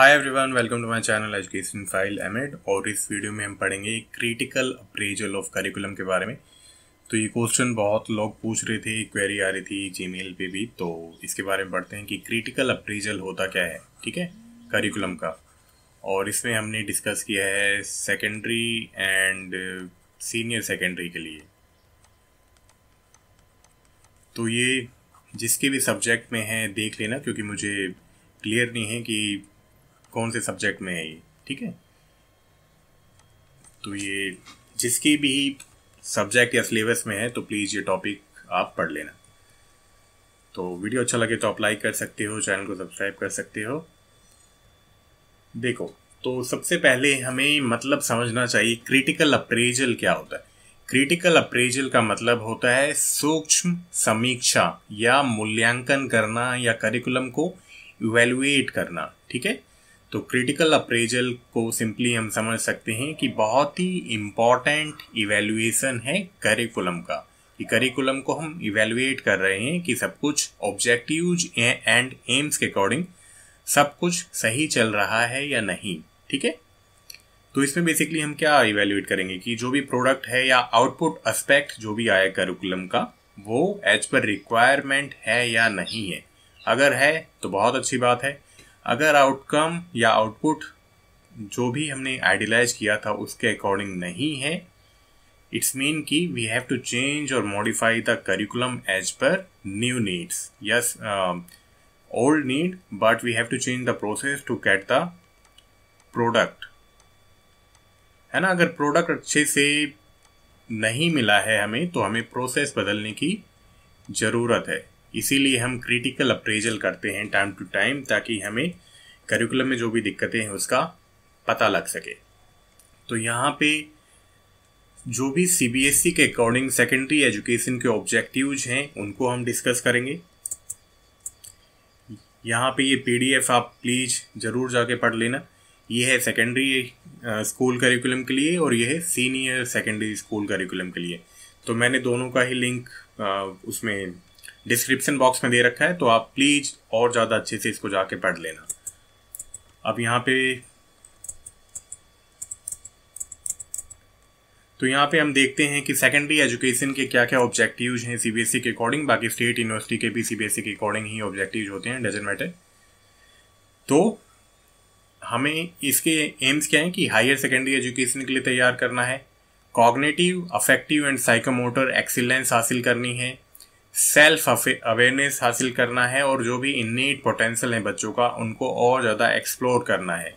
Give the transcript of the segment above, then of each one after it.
Hi everyone welcome to my channel education फाइल एमेड और इस वीडियो में हम पढ़ेंगे क्रिटिकल अप्रेजल ऑफ करिकुलम के बारे में तो ये क्वेश्चन बहुत लोग पूछ रहे थे क्वेरी आ रही थी जीमेल पे भी तो इसके बारे में पढ़ते हैं कि क्रिटिकल अप्रेजल होता क्या है ठीक है करिकुलम का और इसमें हमने डिस्कस किया है सेकेंडरी एंड सीनियर सेकेंडरी के लिए तो ये जिसके भी सब्जेक्ट में है देख लेना क्योंकि मुझे क्लियर नहीं है कि कौन से सब्जेक्ट में है ये ठीक है तो ये जिसकी भी सब्जेक्ट या सिलेबस में है तो प्लीज़ ये टॉपिक आप पढ़ लेना तो वीडियो अच्छा लगे तो आप लाइक कर सकते हो चैनल को सब्सक्राइब कर सकते हो देखो तो सबसे पहले हमें मतलब समझना चाहिए क्रिटिकल अप्रेजल क्या होता है क्रिटिकल अप्रेजल का मतलब होता है सूक्ष्म समीक्षा या मूल्यांकन करना या करिकुलम को इवेलुएट करना ठीक है तो क्रिटिकल अप्रेजल को सिंपली हम समझ सकते हैं कि बहुत ही इम्पॉर्टेंट इवेल्युएशन है करिकुलम का कि करिकुलम को हम इवेल्युएट कर रहे हैं कि सब कुछ ऑब्जेक्टिव एंड एम्स के अकॉर्डिंग सब कुछ सही चल रहा है या नहीं ठीक है तो इसमें बेसिकली हम क्या इवेल्युएट करेंगे कि जो भी प्रोडक्ट है या आउटपुट एस्पेक्ट जो भी आया करिकुलम का वो एज पर रिक्वायरमेंट है या नहीं है अगर है तो बहुत अच्छी बात है अगर आउटकम या आउटपुट जो भी हमने आइडियलाइज किया था उसके अकॉर्डिंग नहीं है इट्स मीन कि वी हैव टू चेंज और modify the curriculum as per new needs yes old need but we have to change the process to get the product है ना अगर प्रोडक्ट अच्छे से नहीं मिला है हमें तो हमें प्रोसेस बदलने की ज़रूरत है इसीलिए हम क्रिटिकल अप्रेजल करते हैं टाइम टू टाइम ताकि हमें करिकुलम में जो भी दिक्कतें हैं उसका पता लग सके तो यहाँ पे जो भी सी बी एस ई के अकॉर्डिंग सेकेंडरी एजुकेशन के ऑब्जेक्टिव्स हैं उनको हम डिस्कस करेंगे यहाँ पे ये पीडीएफ आप प्लीज़ ज़रूर जाके पढ़ लेना ये है सेकेंडरी स्कूल करिकुलम के लिए और ये है सीनियर सेकेंडरी स्कूल करिकुलम के लिए तो मैंने दोनों का ही लिंक उसमें डिस्क्रिप्शन बॉक्स में दे रखा है तो आप प्लीज़ और ज़्यादा अच्छे से इसको जाके पढ़ लेना अब यहाँ पे तो यहाँ पे हम देखते हैं कि सेकेंडरी एजुकेशन के क्या क्या ऑब्जेक्टिव हैं सीबीएसई e के अकॉर्डिंग बाकी स्टेट यूनिवर्सिटी के भी सीबीएसई e के अकॉर्डिंग ही ऑब्जेक्टिव होते हैं डजेंट मैटर तो हमें इसके एम्स क्या हैं कि हायर सेकेंडरी एजुकेशन के लिए तैयार करना है cognitive affective and psychomotor excellence हासिल करनी है सेल्फ अवेयरनेस हासिल करना है और जो भी इननीट पोटेंशियल है बच्चों का उनको और ज़्यादा एक्सप्लोर करना है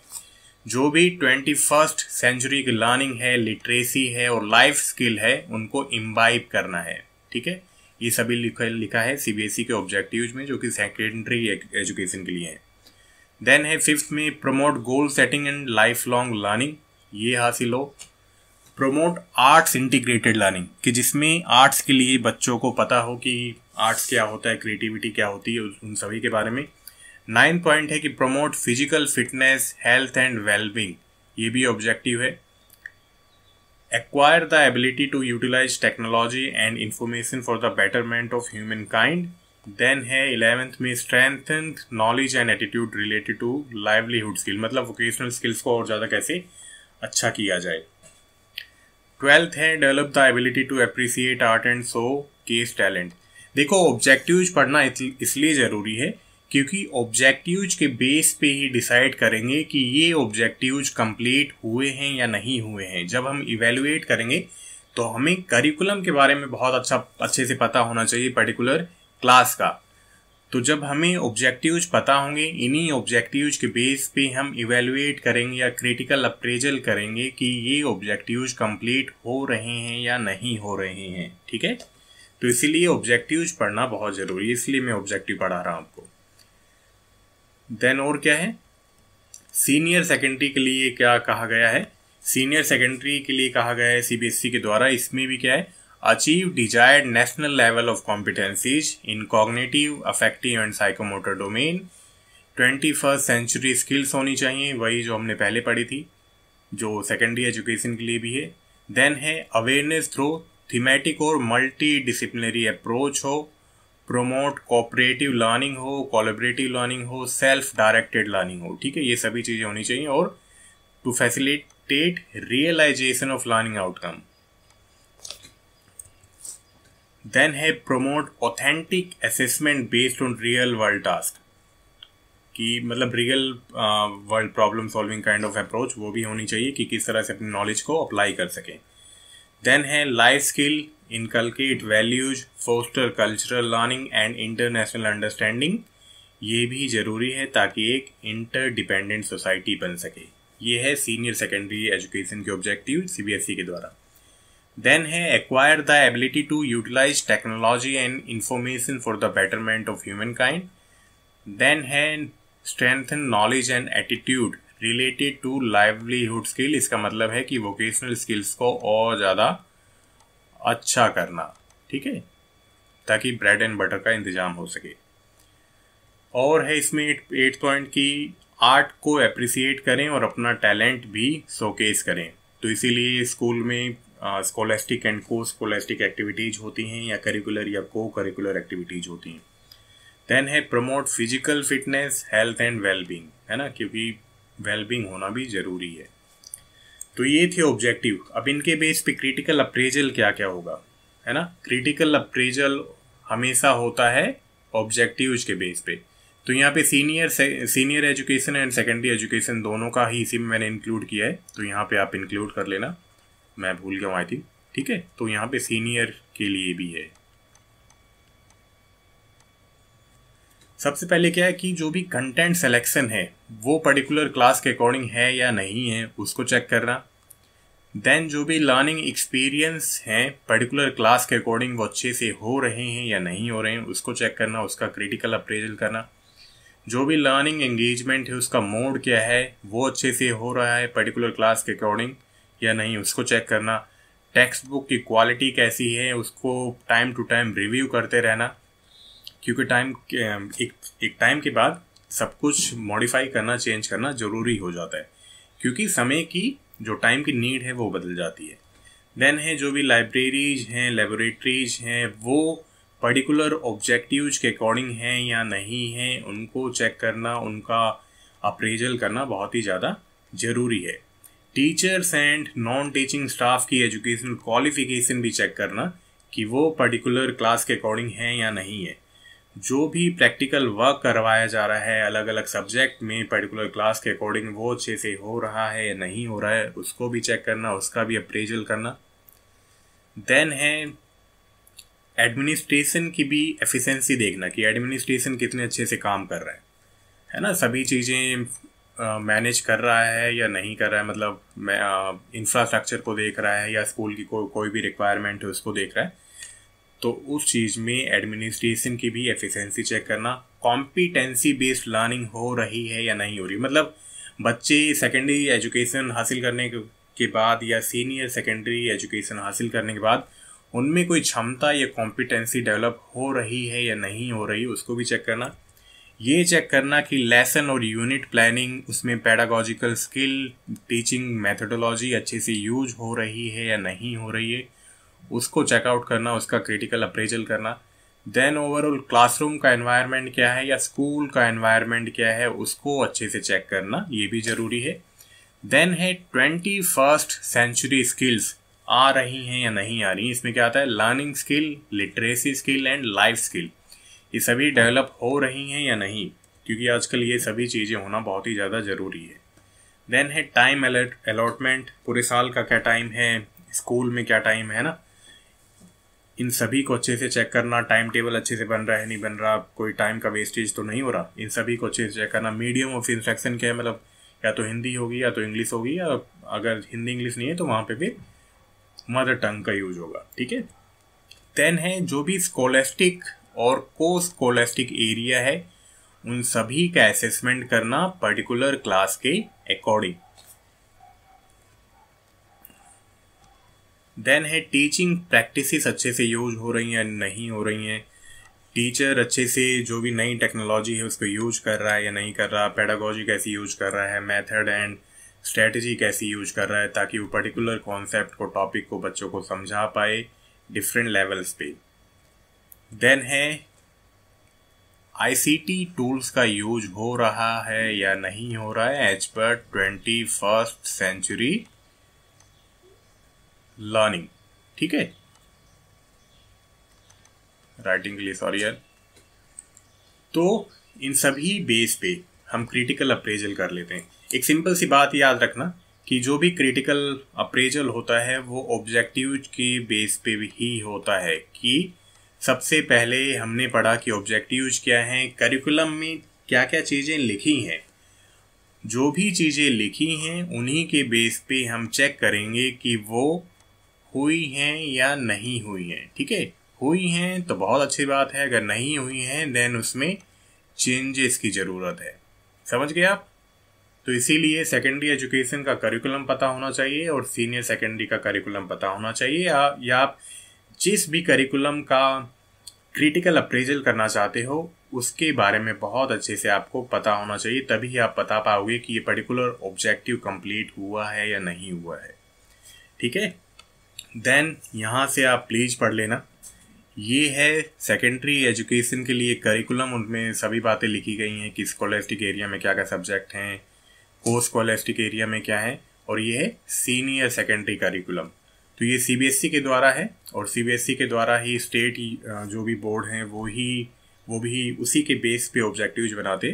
जो भी ट्वेंटी फर्स्ट सेंचुरी की लर्निंग है लिटरेसी है और लाइफ स्किल है उनको इम्बाइब करना है ठीक है ये सभी लिखा लिखा है सीबीएसई e के ऑब्जेक्टिव्स में जो कि सेकेंडरी एजुकेशन e- के लिए है देन है फिफ्थ में promote goal setting and life long learning ये हासिल हो प्रोमोट आर्ट्स इंटीग्रेटेड लर्निंग कि जिसमें आर्ट्स के लिए बच्चों को पता हो कि आर्ट्स क्या होता है क्रिएटिविटी क्या होती है उन सभी के बारे में नाइन्थ पॉइंट है कि promote physical fitness health and wellbeing ये भी ऑब्जेक्टिव है acquire the ability to utilize technology and information for the betterment of human kind then है इलेवेंथ में strengthen knowledge and attitude related to livelihood skill मतलब vocational skills को और ज़्यादा कैसे अच्छा किया जाए ट्वेल्थ है develop the ability to appreciate art and showcase talent देखो ऑब्जेक्टिव्स पढ़ना इसलिए ज़रूरी है क्योंकि ऑब्जेक्टिव्स के बेस पे ही डिसाइड करेंगे कि ये ऑब्जेक्टिव्स कंप्लीट हुए हैं या नहीं हुए हैं जब हम इवेलुएट करेंगे तो हमें करिकुलम के बारे में बहुत अच्छा अच्छे से पता होना चाहिए पर्टिकुलर क्लास का तो जब हमें ऑब्जेक्टिव्स पता होंगे इन्हीं ऑब्जेक्टिव्स के बेस पे हम इवेलुएट करेंगे या क्रिटिकल अप्रेजल करेंगे कि ये ऑब्जेक्टिव्स कंप्लीट हो रहे हैं या नहीं हो रहे हैं ठीक है तो इसीलिए ऑब्जेक्टिव्स पढ़ना बहुत ज़रूरी है इसलिए मैं ऑब्जेक्टिव पढ़ा रहा हूँ आपको देन और क्या है सीनियर सेकेंडरी के लिए क्या कहा गया है सीनियर सेकेंडरी के लिए कहा गया है सीबीएसई e के द्वारा इसमें भी क्या है achieve desired national level of competencies in cognitive, affective and psychomotor domain. Twenty first century skills होनी चाहिए वही जो हमने पहले पढ़ी थी जो सेकेंडरी एजुकेशन के लिए भी है देन है अवेयरनेस थ्रू थीमेटिक और मल्टी डिसिप्लिनरी अप्रोच हो प्रोमोट कोऑपरेटिव लर्निंग हो कोलेबरेटिव लर्निंग हो सेल्फ डायरेक्टेड लर्निंग हो ठीक है ये सभी चीज़ें होनी चाहिए और to facilitate realization of learning outcome then है promote authentic assessment based on real world task कि मतलब real world problem solving kind of approach वो भी होनी चाहिए कि किस तरह से अपनी नॉलेज को अप्लाई कर सकें देन है life skill inculcate values foster cultural learning and international understanding ये भी ज़रूरी है ताकि एक इंटरडिपेंडेंट सोसाइटी बन सके ये है सीनियर सेकेंडरी एजुकेशन के ऑब्जेक्टिव सीबीएसई e के द्वारा देन है acquire the ability to utilize technology and information for the betterment of human kind then है strengthen knowledge and attitude related to livelihood skill इसका मतलब है कि वोकेशनल स्किल्स को और ज़्यादा अच्छा करना ठीक है ताकि ब्रेड एंड बटर का इंतजाम हो सके और है इसमें एट एट पॉइंट की आर्ट को अप्रिसिएट करें और अपना टैलेंट भी शोकेस करें तो इसीलिए स्कूल में scholastic and co scholastic activities होती हैं या करिकुलर या को करिकुलर एक्टिविटीज़ होती हैं देन है promote physical fitness health and wellbeing है ना क्योंकि वेलबींग होना भी ज़रूरी है तो ये थे ऑब्जेक्टिव अब इनके बेस पे क्रिटिकल अप्रेजल क्या क्या होगा है ना क्रिटिकल अप्रेजल हमेशा होता है ऑब्जेक्टिव के बेस पे तो यहाँ पे senior senior education and secondary education दोनों का ही इसी में मैंने इंक्लूड किया है तो यहाँ पे आप इंक्लूड कर लेना मैं भूल गया हूँ आई थिंक ठीक है तो यहाँ पे सीनियर के लिए भी है सबसे पहले क्या है कि जो भी कंटेंट सेलेक्शन है वो पर्टिकुलर क्लास के अकॉर्डिंग है या नहीं है उसको चेक करना देन जो भी लर्निंग एक्सपीरियंस हैं पर्टिकुलर क्लास के अकॉर्डिंग वो अच्छे से हो रहे हैं या नहीं हो रहे हैं उसको चेक करना उसका क्रिटिकल अप्रेजल करना जो भी लर्निंग एंगेजमेंट है उसका मोड क्या है वो अच्छे से हो रहा है पर्टिकुलर क्लास के अकॉर्डिंग या नहीं उसको चेक करना टेक्स्ट बुक की क्वालिटी कैसी है उसको टाइम टू टाइम रिव्यू करते रहना क्योंकि टाइम एक एक टाइम के बाद सब कुछ मॉडिफाई करना चेंज करना ज़रूरी हो जाता है क्योंकि समय की जो टाइम की नीड है वो बदल जाती है देन है जो भी लाइब्रेरीज हैं लेबोरेटरीज हैं वो पर्टिकुलर ऑब्जेक्टिव्स के अकॉर्डिंग हैं या नहीं हैं उनको चेक करना उनका अप्रेजल करना बहुत ही ज़्यादा ज़रूरी है teachers and non teaching staff की एजुकेशनल क्वालिफिकेशन भी चेक करना कि वो पर्टिकुलर क्लास के अकॉर्डिंग है या नहीं है जो भी प्रैक्टिकल वर्क करवाया जा रहा है अलग अलग सब्जेक्ट में पर्टिकुलर क्लास के अकॉर्डिंग वो अच्छे से हो रहा है या नहीं हो रहा है उसको भी चेक करना उसका भी अप्रेजल करना देन है एडमिनिस्ट्रेशन की भी एफिशिएंसी देखना कि एडमिनिस्ट्रेशन कितने अच्छे से काम कर रहा है है ना सभी चीज़ें मैनेज कर रहा है या नहीं कर रहा है मतलब इंफ्रास्ट्रक्चर को देख रहा है या स्कूल की को, कोई भी रिक्वायरमेंट है उसको देख रहा है तो उस चीज़ में एडमिनिस्ट्रेशन की भी एफिशिएंसी चेक करना कॉम्पिटेंसी बेस्ड लर्निंग हो रही है या नहीं हो रही मतलब बच्चे सेकेंडरी एजुकेशन हासिल करने के बाद या सीनियर सेकेंडरी एजुकेशन हासिल करने के बाद उनमें कोई क्षमता या कॉम्पिटेंसी डेवलप हो रही है या नहीं हो रही उसको भी चेक करना ये चेक करना कि लेसन और यूनिट प्लानिंग उसमें पैडागोजिकल स्किल टीचिंग मेथडोलॉजी अच्छे से यूज हो रही है या नहीं हो रही है उसको चेकआउट करना उसका क्रिटिकल अप्रेजल करना देन ओवरऑल क्लासरूम का एनवायरनमेंट क्या है या स्कूल का एनवायरनमेंट क्या है उसको अच्छे से चेक करना ये भी ज़रूरी है देन है ट्वेंटी फर्स्ट सेंचुरी स्किल्स आ रही हैं या नहीं आ रही इसमें क्या आता है learning skill literacy skill and life skill ये सभी डेवलप हो रही हैं या नहीं क्योंकि आजकल ये सभी चीज़ें होना बहुत ही ज़्यादा ज़रूरी है देन है टाइम अलॉटमेंट पूरे साल का क्या टाइम है स्कूल में क्या टाइम है ना इन सभी को अच्छे से चेक करना टाइम टेबल अच्छे से बन रहा है नहीं बन रहा कोई टाइम का वेस्टेज तो नहीं हो रहा इन सभी को अच्छे से चेक करना मीडियम ऑफ इंस्ट्रक्शन क्या है मतलब या तो हिंदी होगी या तो इंग्लिश होगी या अगर हिंदी इंग्लिश नहीं है तो वहाँ पे भी मदर टंग का यूज होगा ठीक है देन है जो भी स्कॉलेस्टिक और को कोलेस्टिक एरिया है उन सभी का असेसमेंट करना पर्टिकुलर क्लास के अकॉर्डिंग देन है टीचिंग प्रैक्टिसेस अच्छे से यूज हो रही हैं नहीं हो रही हैं टीचर अच्छे से जो भी नई टेक्नोलॉजी है उसको यूज कर रहा है या नहीं कर रहा पेडागोजी कैसी यूज कर रहा है मेथड एंड स्ट्रेटजी कैसी यूज कर रहा है ताकि वो पर्टिकुलर कॉन्सेप्ट को टॉपिक को बच्चों को समझा पाए डिफरेंट लेवल्स पे देन है आईसीटी टूल्स का यूज हो रहा है या नहीं हो रहा है as per twenty first century learning ठीक है राइटिंग के लिए सॉरी यार तो इन सभी बेस पे हम क्रिटिकल अप्रेजल कर लेते हैं एक सिंपल सी बात याद रखना कि जो भी क्रिटिकल अप्रेजल होता है वो ऑब्जेक्टिव के बेस पे भी ही होता है कि सबसे पहले हमने पढ़ा कि ऑब्जेक्टिव्स क्या हैं करिकुलम में क्या क्या चीज़ें लिखी हैं जो भी चीज़ें लिखी हैं उन्हीं के बेस पे हम चेक करेंगे कि वो हुई हैं या नहीं हुई हैं ठीक है हुई हैं तो बहुत अच्छी बात है अगर नहीं हुई हैं देन उसमें चेंजेस की ज़रूरत है समझ गए आप तो इसीलिए सेकेंडरी एजुकेशन का करिकुलम पता होना चाहिए और सीनियर सेकेंडरी का करिकुलम पता होना चाहिए या, या आप जिस भी करिकुलम का क्रिटिकल अप्रेजल करना चाहते हो उसके बारे में बहुत अच्छे से आपको पता होना चाहिए तभी आप बता पाओगे कि ये पर्टिकुलर ऑब्जेक्टिव कंप्लीट हुआ है या नहीं हुआ है ठीक है देन यहाँ से आप प्लीज पढ़ लेना ये है सेकेंडरी एजुकेशन के लिए करिकुलम उनमें सभी बातें लिखी गई हैं कि स्कॉलेस्टिक एरिया में क्या क्या सब्जेक्ट हैं को स्कॉलेस्टिक एरिया में क्या है और ये है सीनियर सेकेंडरी करिकुलम तो ये सीबीएसई e के द्वारा है और सीबीएसई e के द्वारा ही स्टेट जो भी बोर्ड हैं वो ही वो भी उसी के बेस पे ऑब्जेक्टिव्स बनाते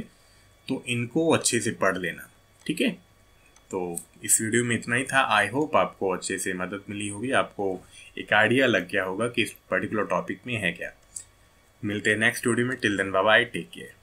तो इनको अच्छे से पढ़ लेना ठीक है तो इस वीडियो में इतना ही था आई होप आपको अच्छे से मदद मिली होगी आपको एक आइडिया लग गया होगा कि इस पर्टिकुलर टॉपिक में है क्या मिलते हैं नेक्स्ट वीडियो में till then bye take care